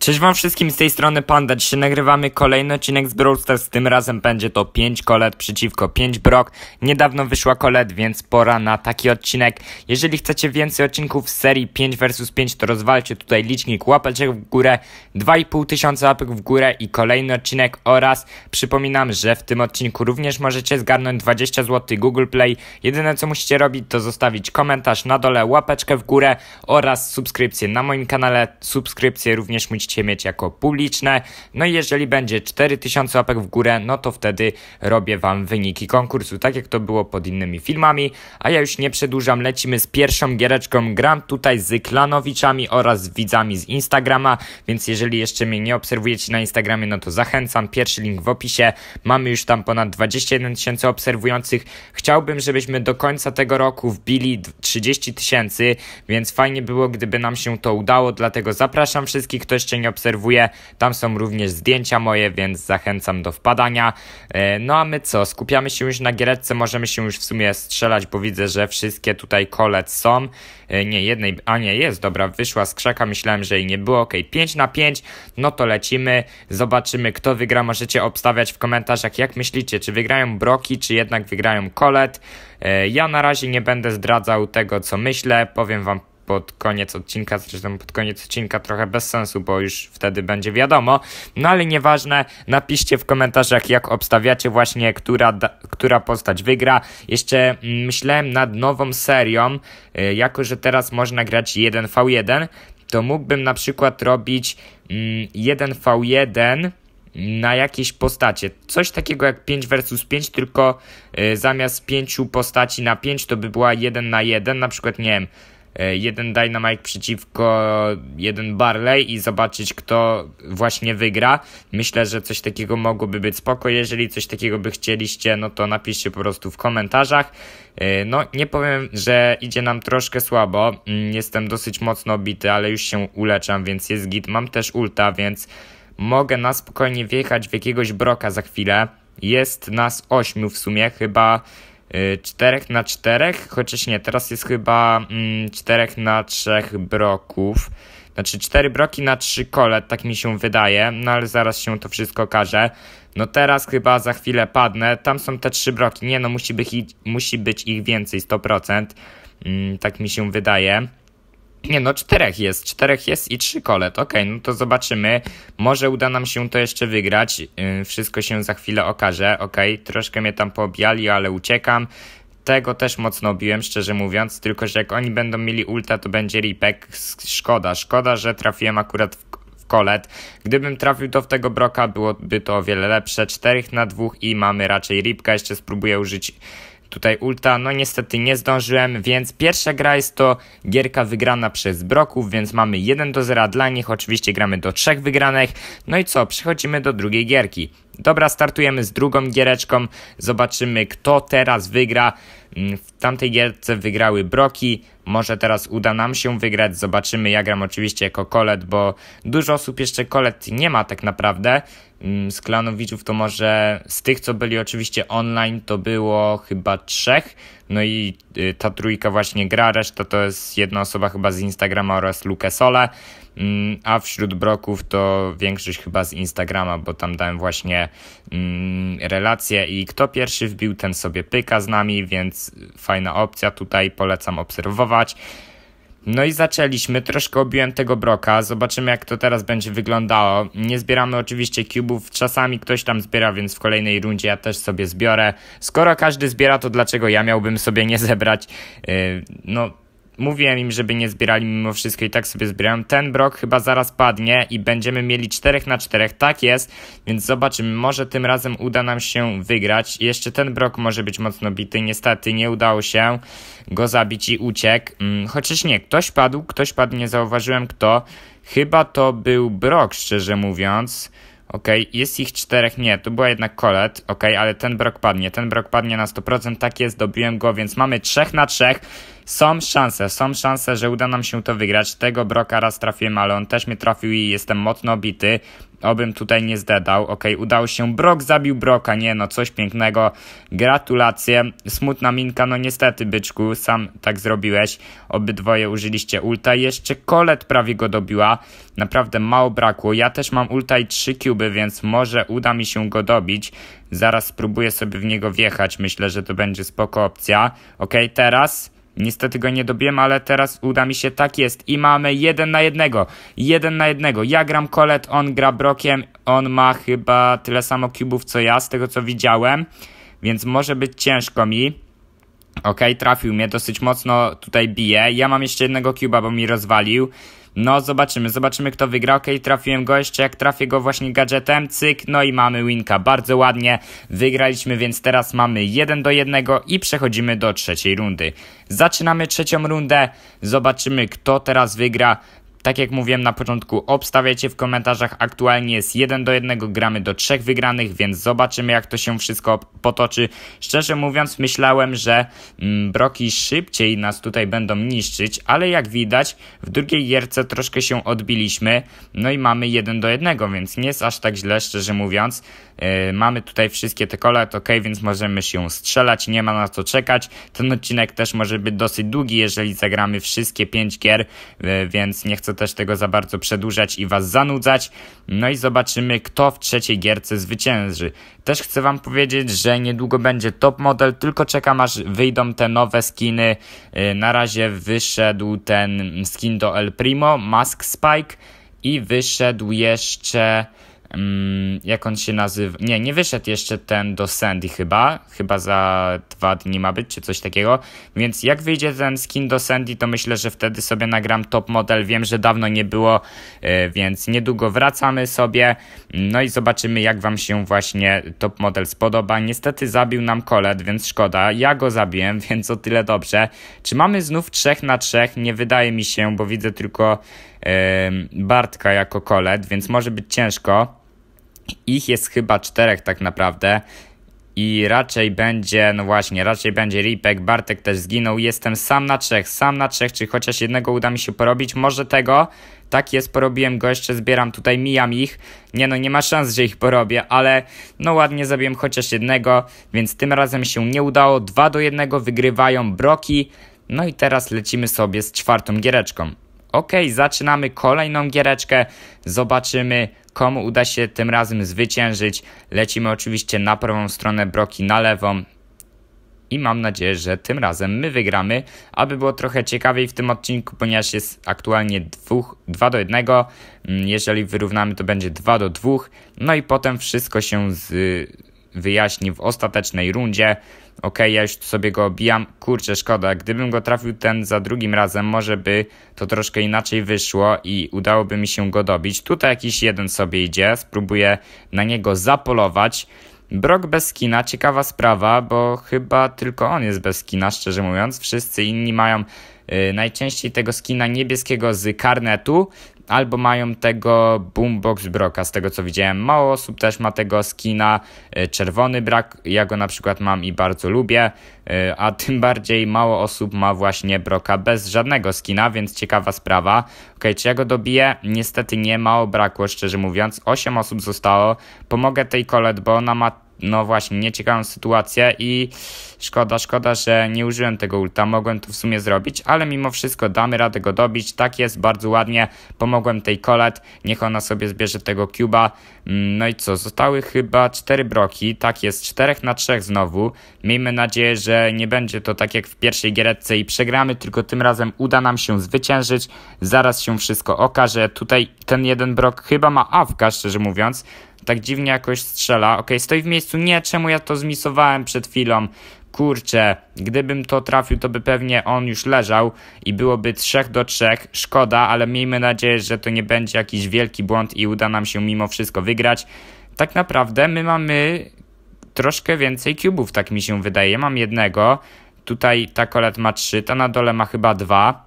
Cześć wam wszystkim z tej strony Panda. Dzisiaj nagrywamy kolejny odcinek z Brawl Stars. Tym razem będzie to 5 kolet przeciwko 5 brok. Niedawno wyszła kolet, więc pora na taki odcinek. Jeżeli chcecie więcej odcinków z serii 5 vs 5, to rozwalcie tutaj licznik łapeczek w górę, 2,5 tysiąca łapek w górę i kolejny odcinek oraz przypominam, że w tym odcinku również możecie zgarnąć 20 zł Google Play. Jedyne co musicie robić to zostawić komentarz na dole, łapeczkę w górę oraz subskrypcję na moim kanale. Subskrypcję również musicie musicie mieć jako publiczne. No i jeżeli będzie 4000 łapek w górę, no to wtedy robię Wam wyniki konkursu, tak jak to było pod innymi filmami. A ja już nie przedłużam, lecimy z pierwszą giereczką. Gram tutaj z klanowiczami oraz widzami z Instagrama, więc jeżeli jeszcze mnie nie obserwujecie na Instagramie, no to zachęcam. Pierwszy link w opisie. Mamy już tam ponad 21 tysięcy obserwujących. Chciałbym, żebyśmy do końca tego roku wbili 30 tysięcy, więc fajnie było, gdyby nam się to udało, dlatego zapraszam wszystkich, kto jeszcze dzień obserwuję. Tam są również zdjęcia moje, więc zachęcam do wpadania. E, no a my co? Skupiamy się już na giereczce, możemy się już w sumie strzelać, bo widzę, że wszystkie tutaj kolec są. E, nie, jednej, a nie, jest, dobra, wyszła z krzaka, myślałem, że jej nie było. Ok, 5 na 5, no to lecimy, zobaczymy kto wygra. Możecie obstawiać w komentarzach, jak myślicie, czy wygrają Broki, czy jednak wygrają Kolet. E, ja na razie nie będę zdradzał tego, co myślę, powiem wam pod koniec odcinka, zresztą pod koniec odcinka trochę bez sensu, bo już wtedy będzie wiadomo. No ale nieważne, napiszcie w komentarzach, jak obstawiacie właśnie, która, da, która postać wygra. Jeszcze mm, myślałem nad nową serią, y, jako że teraz można grać 1v1, to mógłbym na przykład robić 1v1 mm, na jakieś postacie. Coś takiego jak 5 versus 5, tylko y, zamiast 5 postaci na 5 to by była 1 na 1, na przykład nie wiem, E, jeden Dynamite przeciwko jeden Barley i zobaczyć, kto właśnie wygra. Myślę, że coś takiego mogłoby być spoko. Jeżeli coś takiego by chcieliście, no to napiszcie po prostu w komentarzach. E, no, nie powiem, że idzie nam troszkę słabo. Mm, jestem dosyć mocno obity, ale już się uleczam, więc jest git. Mam też ulta, więc mogę na spokojnie wjechać w jakiegoś broka za chwilę. Jest nas ośmiu w sumie, chyba 4 y, na 4, chociaż nie, teraz jest chyba mm, czterech 4 na 3 broków. Znaczy 4 broki na 3 kole, tak mi się wydaje, no ale zaraz się to wszystko okaże. No teraz chyba za chwilę padnę, tam są te 3 broki, nie no musi być, musi być ich więcej, 100%, mm, tak mi się wydaje. Nie no, czterech jest, czterech jest i trzy kolet. Okej, okay, no to zobaczymy. Może uda nam się to jeszcze wygrać. Yy, wszystko się za chwilę okaże. Okej, okay, troszkę mnie tam poobijali, ale uciekam. Tego też mocno obiłem, szczerze mówiąc. Tylko, że jak oni będą mieli ulta, to będzie ripek. Szkoda, szkoda, że trafiłem akurat w Kolet. Gdybym trafił do tego Broka, byłoby to o wiele lepsze. 4 na 2 i mamy raczej Ripka. Jeszcze spróbuję użyć tutaj ulta, no niestety nie zdążyłem, więc pierwsza gra jest to gierka wygrana przez Broków, więc mamy 1 do 0 dla nich, oczywiście gramy do 3 wygranych, no i co, przechodzimy do drugiej gierki. Dobra, startujemy z drugą giereczką, zobaczymy kto teraz wygra. Mm, w tamtej gierce wygrały Broki, może teraz uda nam się wygrać, zobaczymy. Ja gram oczywiście jako Kolet, bo dużo osób jeszcze Kolet nie ma tak naprawdę. Mm, z klanowiczów to może z tych, co byli oczywiście online, to było chyba trzech. No i y, ta trójka właśnie gra, reszta to jest jedna osoba chyba z Instagrama oraz Luke Sole. Mm, a wśród broków to większość chyba z Instagrama, bo tam dałem właśnie relacje i kto pierwszy wbił, ten sobie pyka z nami, więc fajna opcja tutaj, polecam obserwować. No i zaczęliśmy, troszkę obiłem tego broka, zobaczymy jak to teraz będzie wyglądało. Nie zbieramy oczywiście cubów, czasami ktoś tam zbiera, więc w kolejnej rundzie ja też sobie zbiorę. Skoro każdy zbiera, to dlaczego ja miałbym sobie nie zebrać? Y, no, Mówiłem im, żeby nie zbierali mimo wszystko i tak sobie zbierałem. Ten brok chyba zaraz padnie i będziemy mieli 4 na 4. Tak jest, więc zobaczymy. Może tym razem uda nam się wygrać. Jeszcze ten brok może być mocno bity. Niestety nie udało się go zabić i uciekł. Mm, chociaż nie, ktoś padł, ktoś padł, nie zauważyłem kto. Chyba to był brok, szczerze mówiąc ok? Jest ich czterech, nie, tu była jednak Kolet, ok? Ale ten brok padnie, ten brok padnie na 100%, tak jest, dobiłem go, więc mamy trzech na trzech, Są szanse, są szanse, że uda nam się to wygrać. Tego broka raz trafiłem, ale on też mnie trafił i jestem mocno bity. Obym tutaj nie zdedał. Ok, udało się. Brok zabił Broka. Nie no, coś pięknego. Gratulacje. Smutna minka. No niestety, byczku, sam tak zrobiłeś. Obydwoje użyliście ulta. Jeszcze kolet prawie go dobiła. Naprawdę mało brakło. Ja też mam ulta i trzy kuby, więc może uda mi się go dobić. Zaraz spróbuję sobie w niego wjechać. Myślę, że to będzie spoko opcja. Ok, teraz... Niestety go nie dobiłem, ale teraz uda mi się, tak jest. I mamy jeden na jednego, jeden na jednego. Ja gram kolet, on gra brokiem, on ma chyba tyle samo kubów co ja, z tego co widziałem, więc może być ciężko mi. Ok, trafił mnie, dosyć mocno tutaj bije. Ja mam jeszcze jednego cuba, bo mi rozwalił. No, zobaczymy, zobaczymy kto wygra. Okej, okay, trafiłem go jeszcze, jak trafię go właśnie gadżetem, cyk, no i mamy winka. Bardzo ładnie wygraliśmy, więc teraz mamy 1 do 1 i przechodzimy do trzeciej rundy. Zaczynamy trzecią rundę, zobaczymy kto teraz wygra. Tak jak mówiłem na początku, obstawiacie w komentarzach, aktualnie jest 1 do 1, gramy do 3 wygranych, więc zobaczymy jak to się wszystko potoczy. Szczerze mówiąc, myślałem, że mm, broki szybciej nas tutaj będą niszczyć, ale jak widać, w drugiej gierce troszkę się odbiliśmy, no i mamy 1 do 1, więc nie jest aż tak źle, szczerze mówiąc. Yy, mamy tutaj wszystkie te kolet, ok, więc możemy się strzelać, nie ma na co czekać. Ten odcinek też może być dosyć długi, jeżeli zagramy wszystkie 5 gier, yy, więc nie chcę chcę też tego za bardzo przedłużać i Was zanudzać. No i zobaczymy, kto w trzeciej gierce zwycięży. Też chcę Wam powiedzieć, że niedługo będzie top model, tylko czekam aż wyjdą te nowe skiny. Y, na razie wyszedł ten skin do El Primo, Mask Spike i wyszedł jeszcze Mm, jak on się nazywa? Nie, nie wyszedł jeszcze ten do Sandy chyba. Chyba za dwa dni ma być, czy coś takiego. Więc jak wyjdzie ten skin do Sandy, to myślę, że wtedy sobie nagram top model. Wiem, że dawno nie było, e, więc niedługo wracamy sobie. No i zobaczymy, jak wam się właśnie top model spodoba. Niestety zabił nam kolet, więc szkoda. Ja go zabiłem, więc o tyle dobrze. Czy mamy znów trzech na trzech? Nie wydaje mi się, bo widzę tylko. Bartka jako kolet, więc może być ciężko. Ich jest chyba czterech tak naprawdę. I raczej będzie, no właśnie, raczej będzie Ripek, Bartek też zginął. Jestem sam na trzech, sam na trzech, czy chociaż jednego uda mi się porobić. Może tego, tak jest, porobiłem go, jeszcze zbieram tutaj, mijam ich. Nie no, nie ma szans, że ich porobię, ale no ładnie zabiłem chociaż jednego, więc tym razem się nie udało. 2 do 1 wygrywają Broki. No i teraz lecimy sobie z czwartą giereczką. Ok, zaczynamy kolejną giereczkę. Zobaczymy, komu uda się tym razem zwyciężyć. Lecimy oczywiście na prawą stronę broki, na lewą. I mam nadzieję, że tym razem my wygramy, aby było trochę ciekawiej w tym odcinku, ponieważ jest aktualnie 2 do 1. Mm, jeżeli wyrównamy, to będzie 2 do 2. No i potem wszystko się z, wyjaśni w ostatecznej rundzie ok, ja już sobie go obijam, kurczę, szkoda, gdybym go trafił ten za drugim razem, może by to troszkę inaczej wyszło i udałoby mi się go dobić. Tutaj jakiś jeden sobie idzie, spróbuję na niego zapolować. Brok bez skina, ciekawa sprawa, bo chyba tylko on jest bez skina. szczerze mówiąc. Wszyscy inni mają y, najczęściej tego skina niebieskiego z karnetu albo mają tego Boombox Broka, z tego co widziałem. Mało osób też ma tego skina, e, czerwony brak, ja go na przykład mam i bardzo lubię, e, a tym bardziej mało osób ma właśnie Broka bez żadnego skina, więc ciekawa sprawa. Ok, czy ja go dobiję? Niestety nie, mało brakło, szczerze mówiąc. 8 osób zostało. Pomogę tej kolet, bo ona ma no właśnie, nieciekawą sytuację i szkoda, szkoda, że nie użyłem tego ulta, mogłem to w sumie zrobić, ale mimo wszystko damy radę go dobić, tak jest, bardzo ładnie, pomogłem tej kolet, niech ona sobie zbierze tego cuba, mm, no i co, zostały chyba cztery broki, tak jest, czterech na trzech znowu, miejmy nadzieję, że nie będzie to tak jak w pierwszej gieretce i przegramy, tylko tym razem uda nam się zwyciężyć, zaraz się wszystko okaże, tutaj ten jeden brok chyba ma awka, szczerze mówiąc, tak dziwnie jakoś strzela. Ok, stoi w miejscu. Nie, czemu ja to zmisowałem przed chwilą? Kurczę, gdybym to trafił, to by pewnie on już leżał i byłoby 3 do 3. Szkoda, ale miejmy nadzieję, że to nie będzie jakiś wielki błąd i uda nam się mimo wszystko wygrać. Tak naprawdę my mamy troszkę więcej kubów, tak mi się wydaje. Mam jednego, tutaj ta kolet ma 3, ta na dole ma chyba 2,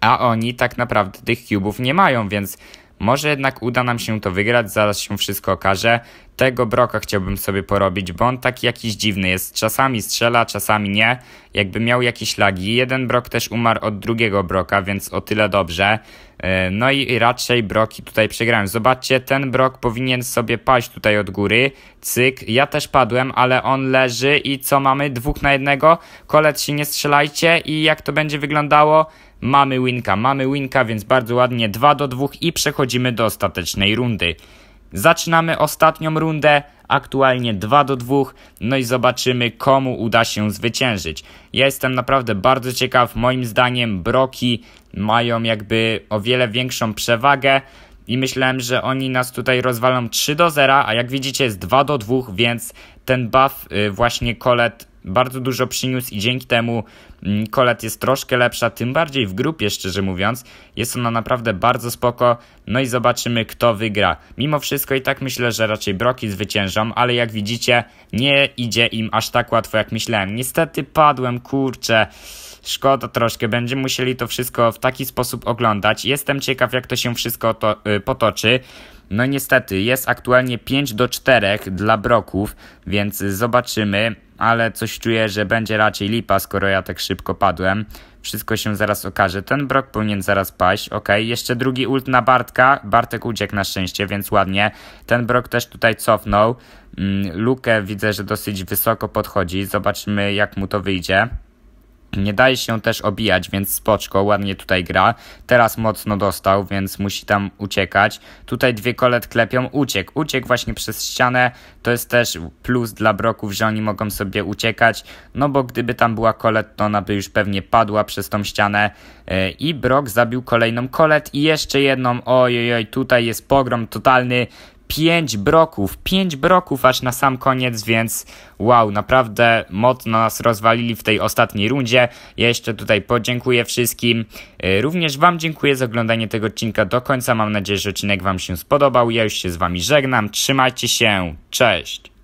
a oni tak naprawdę tych kubów nie mają, więc może jednak uda nam się to wygrać, zaraz się wszystko okaże. Tego Broka chciałbym sobie porobić, bo on taki jakiś dziwny jest. Czasami strzela, czasami nie. Jakby miał jakieś lagi. Jeden Brok też umarł od drugiego Broka, więc o tyle dobrze. E, no i raczej Broki tutaj przegrałem. Zobaczcie, ten Brok powinien sobie paść tutaj od góry. Cyk, ja też padłem, ale on leży i co mamy? Dwóch na jednego? Kolec się nie strzelajcie i jak to będzie wyglądało? Mamy winka, mamy winka, więc bardzo ładnie 2 do 2 i przechodzimy do ostatecznej rundy. Zaczynamy ostatnią rundę, aktualnie 2 do 2, no i zobaczymy komu uda się zwyciężyć. Ja jestem naprawdę bardzo ciekaw, moim zdaniem Broki mają jakby o wiele większą przewagę, i myślałem, że oni nas tutaj rozwalą 3 do 0, a jak widzicie jest 2 do 2, więc ten buff y, właśnie Kolet bardzo dużo przyniósł i dzięki temu Kolet mm, jest troszkę lepsza, tym bardziej w grupie szczerze mówiąc. Jest ona naprawdę bardzo spoko, no i zobaczymy kto wygra. Mimo wszystko i tak myślę, że raczej Broki zwyciężą, ale jak widzicie nie idzie im aż tak łatwo jak myślałem. Niestety padłem, kurczę... Szkoda troszkę, będziemy musieli to wszystko w taki sposób oglądać. Jestem ciekaw, jak to się wszystko to, y, potoczy. No niestety, jest aktualnie 5 do 4 dla Broków, więc zobaczymy, ale coś czuję, że będzie raczej lipa, skoro ja tak szybko padłem. Wszystko się zaraz okaże. Ten Brok powinien zaraz paść. Ok, jeszcze drugi ult na Bartka. Bartek uciekł na szczęście, więc ładnie. Ten Brok też tutaj cofnął. Mm, Lukę widzę, że dosyć wysoko podchodzi. Zobaczmy, jak mu to wyjdzie. Nie daje się też obijać, więc spoczko ładnie tutaj gra. Teraz mocno dostał, więc musi tam uciekać. Tutaj dwie kolet klepią, uciek, uciek właśnie przez ścianę. To jest też plus dla broków, że oni mogą sobie uciekać. No bo gdyby tam była kolet, to ona by już pewnie padła przez tą ścianę. E, I brok zabił kolejną kolet i jeszcze jedną. Ojojoj, tutaj jest pogrom totalny pięć broków, pięć broków aż na sam koniec, więc wow, naprawdę mocno nas rozwalili w tej ostatniej rundzie. Ja jeszcze tutaj podziękuję wszystkim. Y, również Wam dziękuję za oglądanie tego odcinka do końca. Mam nadzieję, że odcinek Wam się spodobał. Ja już się z Wami żegnam. Trzymajcie się. Cześć.